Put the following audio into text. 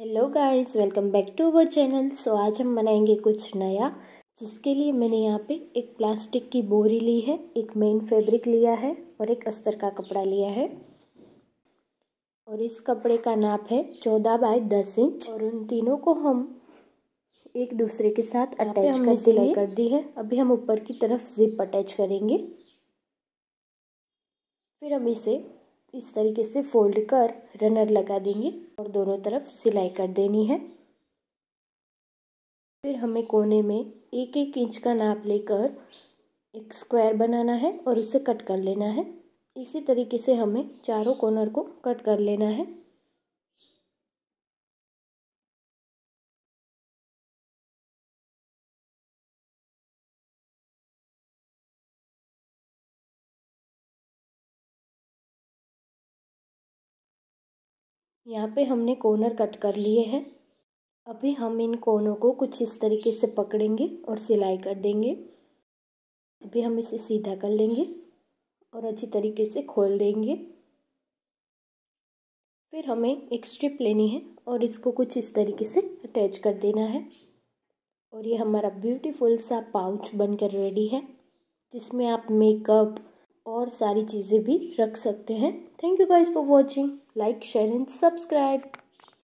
hello guys welcome back to our channel so आज हम बनाएंगे कुछ नया जिसके लिए मैंने यहाँ पे एक प्लास्टिक की बोरी ली है एक मेन फैब्रिक लिया है और एक अस्तर का कपड़ा लिया है और इस कपड़े का नाप है चौदह बाय दस इंच और उन तीनों को हम एक दूसरे के साथ अटैच कर सिलाई कर दी है अभी हम ऊपर की तरफ जिप अटैच करेंगे फिर हम इसे इस तरीके से फोल्ड कर रनर लगा देंगे और दोनों तरफ सिलाई कर देनी है फिर हमें कोने में एक एक इंच का नाप लेकर एक स्क्वायर बनाना है और उसे कट कर लेना है इसी तरीके से हमें चारों कॉर्नर को कट कर लेना है यहाँ पे हमने कोनर कट कर लिए हैं अभी हम इन कोनों को कुछ इस तरीके से पकड़ेंगे और सिलाई कर देंगे अभी हम इसे सीधा कर लेंगे और अच्छी तरीके से खोल देंगे फिर हमें एक स्ट्रिप लेनी है और इसको कुछ इस तरीके से अटैच कर देना है और ये हमारा ब्यूटीफुल सा पाउच बनकर रेडी है जिसमें आप मेकअप और सारी चीज़ें भी रख सकते हैं thank you guys for watching like share and subscribe